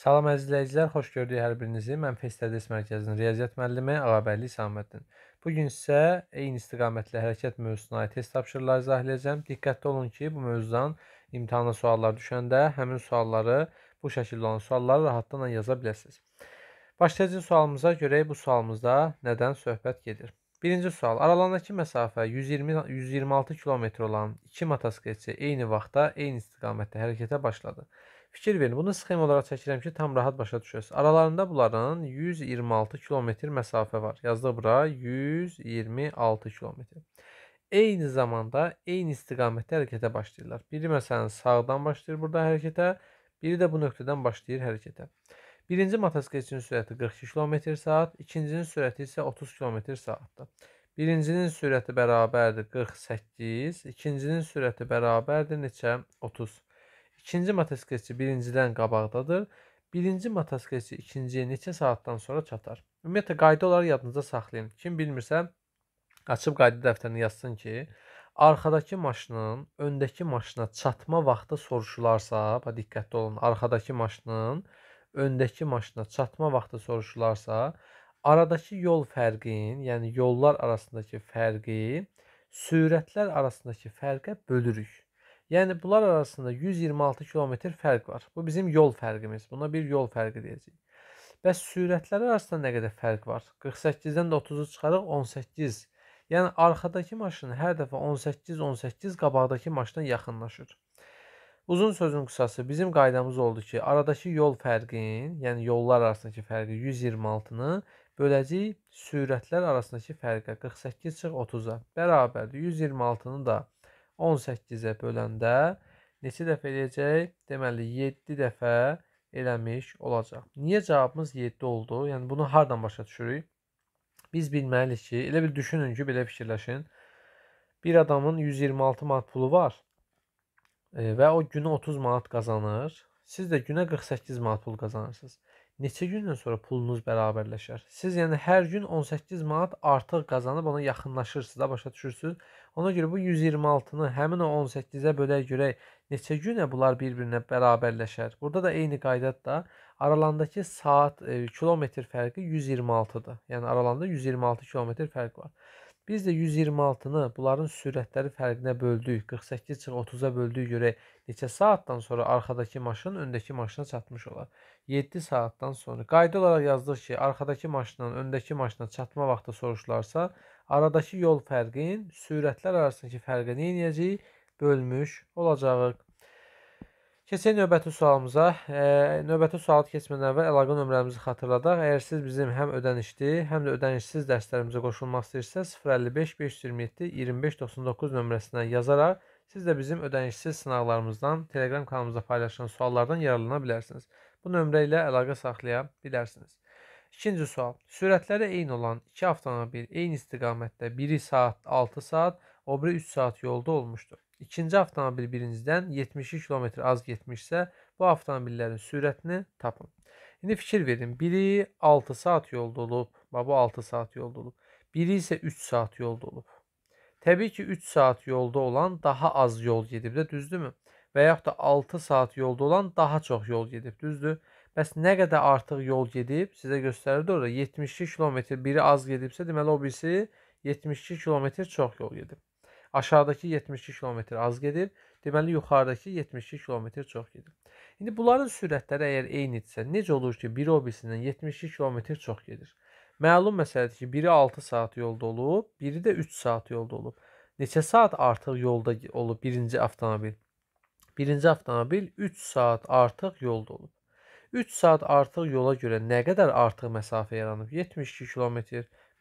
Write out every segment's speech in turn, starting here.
Salam əzizləyicilər, xoş gördük hər birinizi. Mən Face Tədris Mərkəzinin riyaziyyat müəllimi Ağabəyli İsaməddin. Bu gün sizə eyni istiqamətli hərəkət mövzusuna aid test tapşırıqları izah edəcəm. Diqqətli olun ki, bu mövzudan imtahana suallar düşəndə həmin sualları bu şəkildə olan sualları rahatlıqla yaza biləsiniz. Başlayıcı sualımıza görək bu sualımızda nədən söhbət gedir? Birinci sual. Aralarındakı məsafə 120 126 km olan iki motosikletçi eyni vaxtda eyni istiqamətdə hərəkətə başladı. Fikir verin. Bunu sxem olaraq çəkirəm ki, tam rahat başa düşəsiz. Aralarında bunların 126 kilometr məsafə var. Yazdıq bura 126 kilometr. Eyni zamanda eyni istiqamətdə hərəkətə başlayırlar. Biri məsələn sağdan başlayır burada hərəkətə, biri də bu nöqtədən başlayır hərəkətə. Birinci motosikletçinin sürəti 42 km saat, ikincinin sürəti isə 30 km saatdır. Birincinin sürəti bərabərdir 48, ikincinin sürəti bərabərdir neçə? 30. İkinci motosikletçi birincidən qabaqdadır. Birinci motosikletçi ikinciyə neçə saatdan sonra çatar? Ümumiyyətlə qayda olaraq yadınızda saxlayın. Kim bilmirsə açıb qayda dəftərinə yazsın ki, arxadakı maşının öndəki maşına çatma vaxtı soruşularsa, bax diqqətli olun. Arxadakı maşının öndəki maşına çatma vaxtı soruşularsa, aradakı yol fərqin, yəni yollar arasındakı fərqi sürətlər arasındakı fərqə bölürük. Yəni bunlar arasında 126 kilometr fərq var. Bu bizim yol fərqimiz. Buna bir yol fərqi deyəcəyik. Bəs sürətlər arasında nə qədər fərq var? 48-dən də 30-u çıxarıq 18. Yəni arxadakı maşın hər dəfə 18-18 qabaqdakı maşına yaxınlaşır. Uzun sözün qısası bizim qaydamız oldu ki, aradakı yol fərqin, yəni yollar arasındakı fərqi 126-nı böləcəyik sürətlər arasındakı fərqə 48 çıx 30-a. Bərabərdir 126-nı da 18-ə böləndə neçə dəfə eləyəcək? Deməli 7 dəfə eləmiş olacaq. Niyə cavabımız 7 oldu? Yəni bunu hardan başa düşürük? Biz bilməliyik ki, elə bir düşünün ki, belə fikirləşin. Bir adamın 126 manat pulu var e, və o günə 30 manat qazanır. Siz də günə 48 manat pul qazanırsınız neçə gündən sonra pulunuz bərabərləşər? Siz yəni hər gün 18 manat artıq qazanıb ona yaxınlaşırsınız da, başa düşürsünüz? Ona görə bu 126-nı həmin o 18-ə bölək görək neçə günə bunlar bir-birinə bərabərləşər? Burada da eyni qaydada da aralandakı saat e, kilometr fərqi 126-dır. Yəni aralanda 126 kilometr fərq var. Biz də 126-nı bunların sürətləri fərqinə böldük. 48,30-a böldüyü görə neçə saatdan sonra arxadakı maşın öndəki maşına çatmış olar? 7 saatdan sonra. Qayda olaraq yazdıq ki, arxadakı maşının öndəki maşına çatma vaxtı soruşularsa, aradakı yol fərqin sürətlər arasındakı fərqi nə edəcəyik? Bölmüş olacağıq. Keçək növbəti sualımıza. E, növbəti sualı keçmədən əvvəl əlaqə nömrəmizi xatırladaq. Əgər siz bizim həm ödənişli, həm də ödənişsiz dərslərimizə qoşulmaq istəyirsiniz, 055 527 2599 nömrəsinə yazaraq siz də bizim ödənişsiz sınaqlarımızdan, Telegram kanalımızda paylaşılan suallardan yararlana bilərsiniz. Bu nömrə ilə əlaqə saxlaya bilərsiniz. İkinci sual. Sürətləri eyni olan iki avtomobil eyni istiqamətdə biri saat 6 saat, o biri 3 saat yolda olmuşdur ikinci avtomobil birincidən 72 km az getmişsə, bu avtomobillərin sürətini tapın. İndi fikir verin. Biri 6 saat yolda olub, bu 6 saat yolda olub. Biri isə 3 saat yolda olub. Təbii ki, 3 saat yolda olan daha az yol gedib də, düzdürmü? Və yaxud da 6 saat yolda olan daha çox yol gedib, düzdür? Bəs nə qədər artıq yol gedib, sizə göstərirdi orada 72 km, biri az gedibsə, deməli o birisi 72 km çox yol gedib. Aşağıdakı 72 km az gedir. Deməli yuxarıdakı 72 km çox gedir. İndi bunların sürətləri əgər eynidirsə, necə olur ki, biri o birisindən 72 km çox gedir? Məlum məsələdir ki, biri 6 saat yolda olub, biri də 3 saat yolda olub. Neçə saat artıq yolda olub birinci avtomobil? Birinci avtomobil 3 saat artıq yolda olub. 3 saat artıq yola görə nə qədər artıq məsafə yaranıb? 72 km.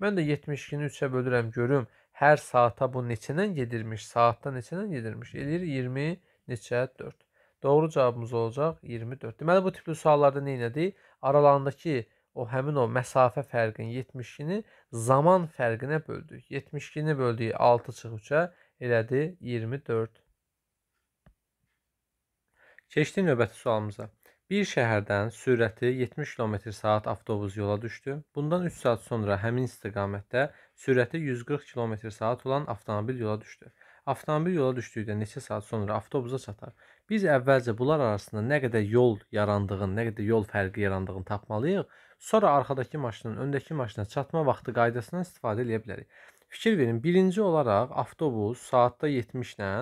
Mən də 72-ni 3-ə bölürəm, görüm hər saata bu neçədən gedirmiş? Saatda neçədən gedirmiş? Eləyir 20 neçə 4. Doğru cavabımız olacaq 24. Deməli bu tipli suallarda nə etdik? Aralarındakı o həmin o məsafə fərqini 72-ni zaman fərqinə böldük. 72-ni böldük 6 çıxıbça elədi 24. Keçdik növbəti sualımıza. Bir şəhərdən sürəti 70 km/saat avtobus yola düşdü. Bundan 3 saat sonra həmin istiqamətdə sürəti 140 km/saat olan avtomobil yola düşdü. Avtomobil yola düşdükdə neçə saat sonra avtobusa çatar. Biz əvvəlcə bunlar arasında nə qədər yol yarandığını, nə qədər yol fərqi yarandığını tapmalıyıq. Sonra arxadakı maşının öndəki maşına çatma vaxtı qaydasından istifadə edə bilərik. Fikir verin, birinci olaraq avtobus saatda 70 ilə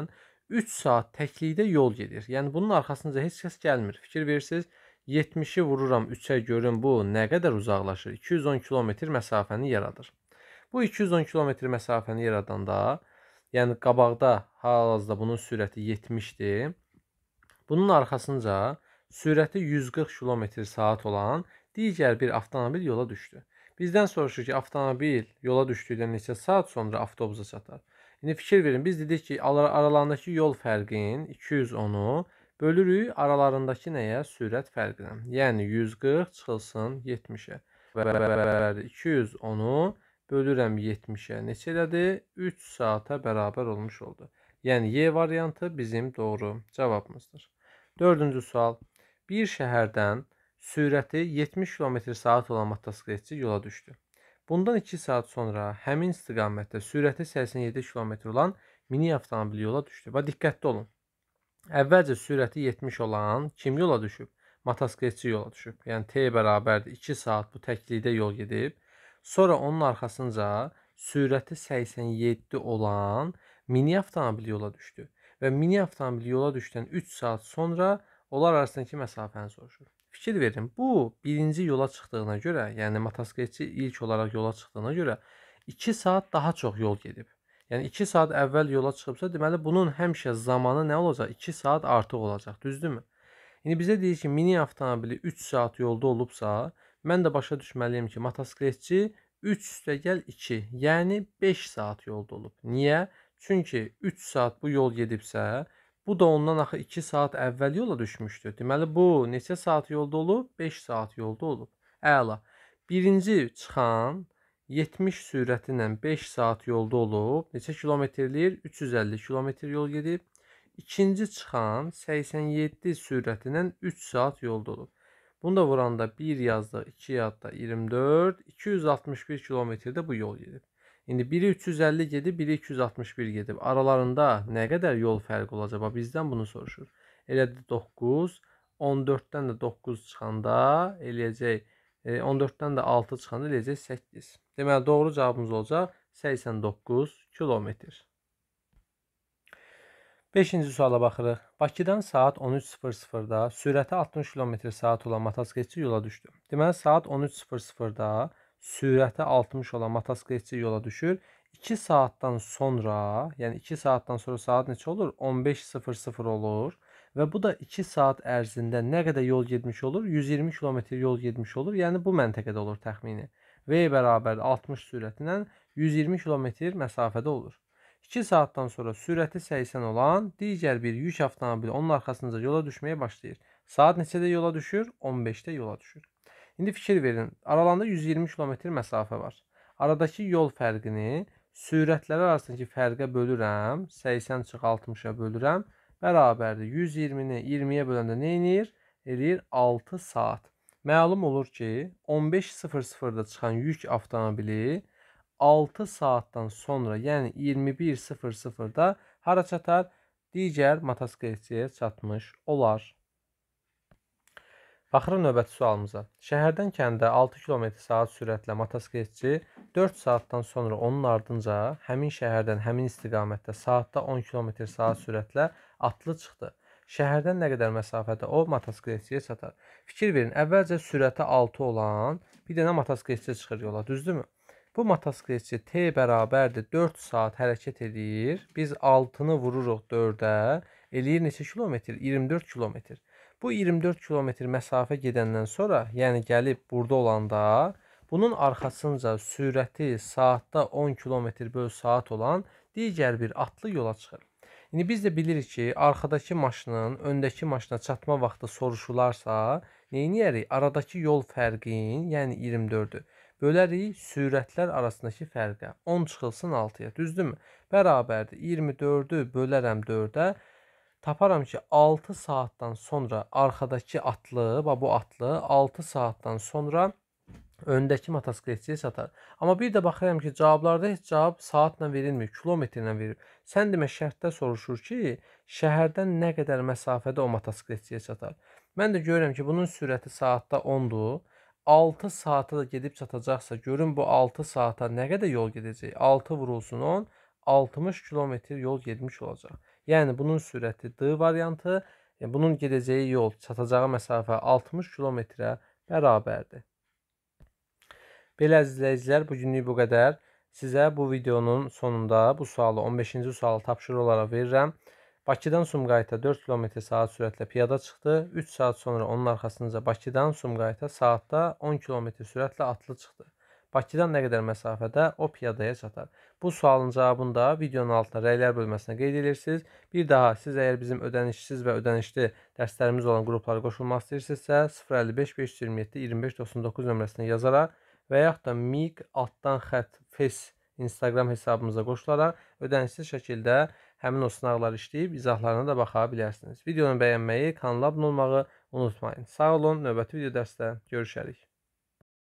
3 saat təklikdə yol gedir. Yəni bunun arxasınca heç kəs gəlmir. Fikir verirsiniz, 70-i vururam 3-ə görüm bu nə qədər uzaqlaşır? 210 kilometr məsafəni yaradır. Bu 210 kilometr məsafəni yaradanda, yəni qabaqda hal-hazırda bunun sürəti 70-dir. Bunun arxasınca sürəti 140 kilometr saat olan digər bir avtomobil yola düşdü. Bizdən soruşur ki, avtomobil yola düşdükdən neçə saat sonra avtobusa çatar? İndi fikir verin. Biz dedik ki, aralarındakı yol fərqin 210-u bölürük aralarındakı nəyə? Sürət fərqinə. Yəni 140 çıxılsın 70-ə. Bərabər 210-u bölürəm 70-ə. Neçə elədi? 3 saata bərabər olmuş oldu. Yəni Y variantı bizim doğru cavabımızdır. Dördüncü sual. Bir şəhərdən sürəti 70 km/saat olan motosikletçi yola düşdü. Bundan 2 saat sonra həmin istiqamətdə sürəti 87 km olan mini avtomobil yola düşdü. Və diqqətli olun. Əvvəlcə sürəti 70 olan kim yola düşüb? Motosikletçi yola düşüb. Yəni T bərabərdir 2 saat bu təklikdə yol gedib. Sonra onun arxasınca sürəti 87 olan mini avtomobil yola düşdü və mini avtomobil yola düşdən 3 saat sonra onlar arasındakı məsafəni soruşur. Fikir verin. Bu birinci yola çıxdığına görə, yəni motosikletçi ilk olaraq yola çıxdığına görə 2 saat daha çox yol gedib. Yəni 2 saat əvvəl yola çıxıbsa, deməli bunun həmişə zamanı nə olacaq? 2 saat artıq olacaq, düzdürmü? İndi bizə deyir ki, mini avtomobili 3 saat yolda olubsa, mən də başa düşməliyəm ki, motosikletçi 3 üstəgəl 2, yəni 5 saat yolda olub. Niyə? Çünki 3 saat bu yol gedibsə, Bu da ondan axı 2 saat əvvəl yola düşmüşdü. Deməli bu neçə saat yolda olub? 5 saat yolda olub. Əla. Birinci çıxan 70 sürəti ilə 5 saat yolda olub. Neçə kilometrləyir? 350 kilometr yol gedib. İkinci çıxan 87 sürəti ilə 3 saat yolda olub. Bunu da vuranda 1 yazdıq, 2 yadda 24, 261 kilometrdə bu yol gedib. İndi biri 350 gedib, biri 261 gedib. Aralarında nə qədər yol fərqi olacaq? Bizdən bunu soruşur. Elədir 9, 14-dən də 9 çıxanda eləyəcək 14-dən e, də 6 çıxanda eləyəcək 8. Deməli doğru cavabımız olacaq 89 kilometr. 5-ci suala baxırıq. Bakıdan saat 13:00-da sürəti 60 km/saat olan motosikletçi yola düşdü. Deməli saat 13:00-da sürəti 60 olan motosikletçi yola düşür. 2 saatdan sonra, yəni 2 saatdan sonra saat neçə olur? 15:00 olur və bu da 2 saat ərzində nə qədər yol getmiş olur? 120 kilometr yol getmiş olur. Yəni bu məntəqədə olur təxmini. V bərabər 60 sürəti ilə 120 kilometr məsafədə olur. 2 saatdan sonra sürəti 80 olan digər bir yük avtomobili onun arxasınca yola düşməyə başlayır. Saat neçədə yola düşür? 15-də yola düşür. İndi fikir verin. Aralarında 120 kilometr məsafə var. Aradakı yol fərqini sürətləri arasındakı fərqə bölürəm. 80 çıx 60-a bölürəm. Bərabərdir. 120-ni 20-yə böləndə nə eləyir? Eləyir 6 saat. Məlum olur ki, 15.00-da çıxan yük avtomobili 6 saatdan sonra, yəni 21.00-da hara çatar? Digər motosikletçiyə çatmış olar. Baxırıq növbəti sualımıza. Şəhərdən kəndə 6 km/saat sürətlə motosikletçi 4 saatdan sonra onun ardınca həmin şəhərdən həmin istiqamətdə saatda 10 km/saat sürətlə atlı çıxdı. Şəhərdən nə qədər məsafədə o motosikletçiyə çatar? Fikir verin, əvvəlcə sürəti 6 olan bir dənə motosikletçi çıxır yola, düzdürmü? Bu motosikletçi T bərabərdir 4 saat hərəkət edir. Biz 6-nı vururuq 4-ə, eləyir neçə kilometr? 24 kilometr. Bu 24 kilometr məsafə gedəndən sonra, yəni gəlib burada olanda, bunun arxasınca sürəti saatda 10 kilometr böl saat olan digər bir atlı yola çıxır. İndi biz də bilirik ki, arxadakı maşının öndəki maşına çatma vaxtı soruşularsa, neyniyərik? Aradakı yol fərqin, yəni 24-ü bölərik sürətlər arasındakı fərqə. 10 çıxılsın 6-ya, düzdürmü? Bərabərdir. 24-ü bölərəm 4-ə, taparam ki, 6 saatdan sonra arxadakı atlı və bu atlı 6 saatdan sonra öndəki motosikletçiyə çatar. Amma bir də baxıram ki, cavablarda heç cavab saatla verilmir, kilometrlə verilir. Sən demə şərtdə soruşur ki, şəhərdən nə qədər məsafədə o motosikletçiyə çatar. Mən də görürəm ki, bunun sürəti saatda 10-dur. 6 saata da gedib çatacaqsa, görün bu 6 saata nə qədər yol gedəcək? 6 vurulsun 10, 60 kilometr yol getmiş olacaq. Yəni bunun sürəti D variantı, yəni bunun gedəcəyi yol, çatacağı məsafə 60 kilometrə bərabərdir. Belə izləyicilər, bu günlük bu qədər. Sizə bu videonun sonunda bu sualı 15-ci sualı tapşırı olaraq verirəm. Bakıdan Sumqayıta 4 km saat sürətlə piyada çıxdı. 3 saat sonra onun arxasınca Bakıdan Sumqayıta saatda 10 km sürətlə atlı çıxdı. Bakıdan nə qədər məsafədə o piyadaya çatar? Bu sualın cavabını da videonun altına rəylər bölməsinə qeyd edirsiniz. Bir daha siz əgər bizim ödənişsiz və ödənişli dərslərimiz olan qruplara qoşulmaq istəyirsinizsə 055 527 25 99 nömrəsinə yazaraq və yaxud da miq altdan xət face Instagram hesabımıza qoşularaq ödənişsiz şəkildə həmin o sınaqları işləyib izahlarına da baxa bilərsiniz. Videonu bəyənməyi, kanala abunə olmağı unutmayın. Sağ olun, növbəti video dərsdə görüşərik.